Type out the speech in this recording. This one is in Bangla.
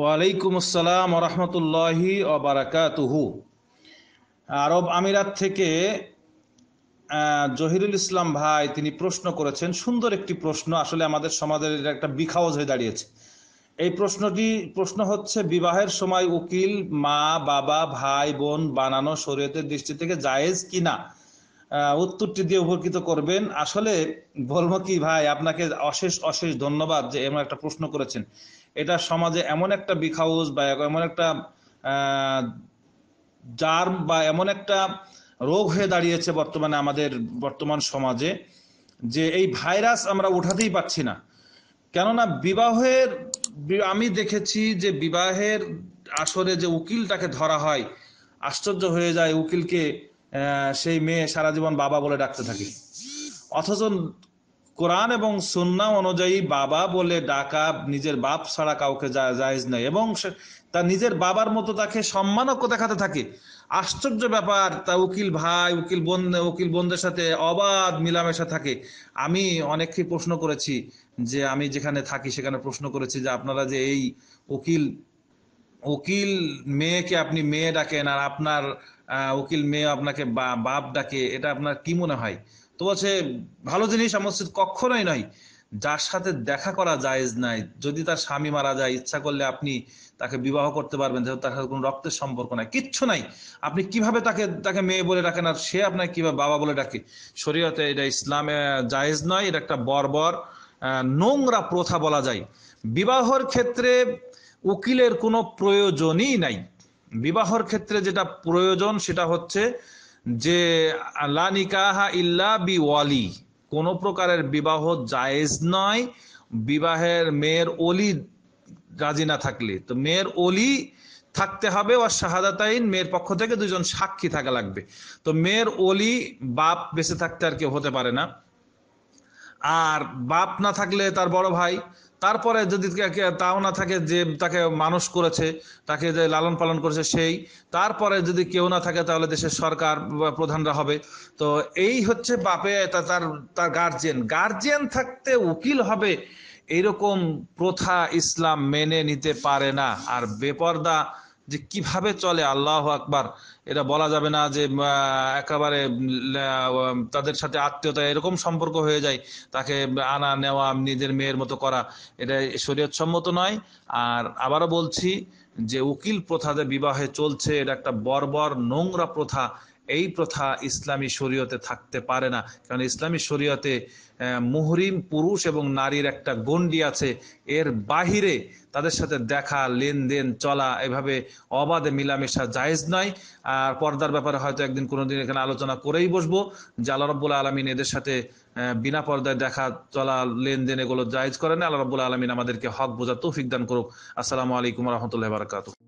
ওয়ালাইকুম আসসালাম রহমতুল্লাহি অবরাকাতুহু আরব আমিরাত থেকে জহিরুল ইসলাম ভাই তিনি প্রশ্ন করেছেন সুন্দর একটি প্রশ্ন আসলে আমাদের সমাজের একটা বিখাওয়াজ হয়ে দাঁড়িয়েছে এই প্রশ্নটি প্রশ্ন হচ্ছে বিবাহের সময় উকিল মা বাবা ভাই বোন বানানো শরীয়তের দৃষ্টি থেকে জায়েজ কি না উত্তরটি দিয়ে উপকৃত করবেন আসলে বলবো কি ভাই আপনাকে অশেষ অশেষ ধন্যবাদ যে এমন একটা প্রশ্ন করেছেন এটা সমাজে এমন একটা বিখাউজ বা এমন একটা জার্ম বা এমন একটা রোগ হয়ে দাঁড়িয়েছে বর্তমানে আমাদের বর্তমান সমাজে যে এই ভাইরাস আমরা উঠাতেই পাচ্ছি না কেননা বিবাহের আমি দেখেছি যে বিবাহের আসরে যে উকিলটাকে ধরা হয় আশ্চর্য হয়ে যায় উকিলকে সেই মেয়ে সারা জীবন বাবা বলে ডাকতে থাকে অথচ কোরআন এবং সুন্না অনুযায়ী বাবা বলে ডাকা নিজের বাপ ছাড়া কাউকে জায়জ নাই এবং তার নিজের বাবার মতো তাকে সম্মানও দেখাতে থাকে আশ্চর্য ব্যাপার তা উকিল ভাই উকিল বোন উকিল বোনদের সাথে অবাধ মিলামেশা থাকে আমি অনেককে প্রশ্ন করেছি যে আমি যেখানে থাকি সেখানে প্রশ্ন করেছি যে আপনারা যে এই উকিল উকিল মেয়েকে আপনি মেয়ে ডাকেন আর আপনার উকিল মেয়ে আপনাকে বাপ ডাকে এটা আপনার কি মনে হয় তো বলছে ভালো জিনিস মসজিদ কখনোই নয় যার সাথে দেখা করা জায়েজ নাই যদি তার স্বামী মারা যায় ইচ্ছা করলে আপনি তাকে বিবাহ করতে পারবেন যেহেতু তার সাথে কোনো রক্তের সম্পর্ক নাই কিচ্ছু নাই আপনি কিভাবে তাকে তাকে মেয়ে বলে ডাকেন আর সে আপনাকে কিভাবে বাবা বলে ডাকে শরীয়তে এটা ইসলামে জায়েজ নয় এটা একটা বর্বর নোংরা প্রথা বলা যায় বিবাহর ক্ষেত্রে উকিলের কোনো প্রয়োজনই নাই বিবাহর ক্ষেত্রে যেটা প্রয়োজন সেটা হচ্ছে যে লানিকাহা ইল্লা বি ওয়ালি কোন প্রকারের বিবাহ জায়েজ নয় বিবাহের মেয়ের অলি রাজি না থাকলে তো মেয়ের অলি থাকতে হবে ও শাহাদাতাইন মেয়ের পক্ষ থেকে দুজন সাক্ষী থাকা লাগবে তো মেয়ের অলি বাপ বেঁচে থাকতে আর কেউ হতে পারে না আর বাপ না থাকলে তার বড় ভাই তারপরে যদি তাও না থাকে যে তাকে মানুষ করেছে তাকে যে লালন পালন করেছে সেই তারপরে যদি কেউ না থাকে তাহলে দেশের সরকার প্রধানরা হবে তো এই হচ্ছে বাপে তার তার গার্জিয়ান গার্জিয়ান থাকতে উকিল হবে এরকম প্রথা ইসলাম মেনে নিতে পারে না আর বেপর্দা যে কিভাবে চলে আল্লাহ আকবার এটা বলা যাবে না যে একেবারে তাদের সাথে আত্মীয়তা এরকম সম্পর্ক হয়ে যায় তাকে আনা নেওয়া নিজের মেয়ের মতো করা এটা শরীয়ত সম্মত নয় আর আবারও বলছি যে উকিল প্রথা যে বিবাহে চলছে এটা একটা বর্বর নোংরা প্রথা এই প্রথা ইসলামী শরীয়তে থাকতে পারে না কারণ ইসলামী শরীয়তে মুহরিম পুরুষ এবং নারীর একটা গণ্ডি আছে এর বাহিরে তাদের সাথে দেখা লেনদেন চলা এভাবে অবাধে মিলামেশা জায়েজ নয় আর পর্দার ব্যাপারে হয়তো একদিন কোনো দিন এখানে আলোচনা করেই বসবো যে আলমিন এদের সাথে বিনা পর্দায় দেখা চলা লেনদেন এগুলো জায়েজ করে না আল্লাহ রব্বুল আলমিন আমাদেরকে হক বোঝা তৌফিক দান করুক আসসালামু আলাইকুম রহমতুল্লাহ বারকাত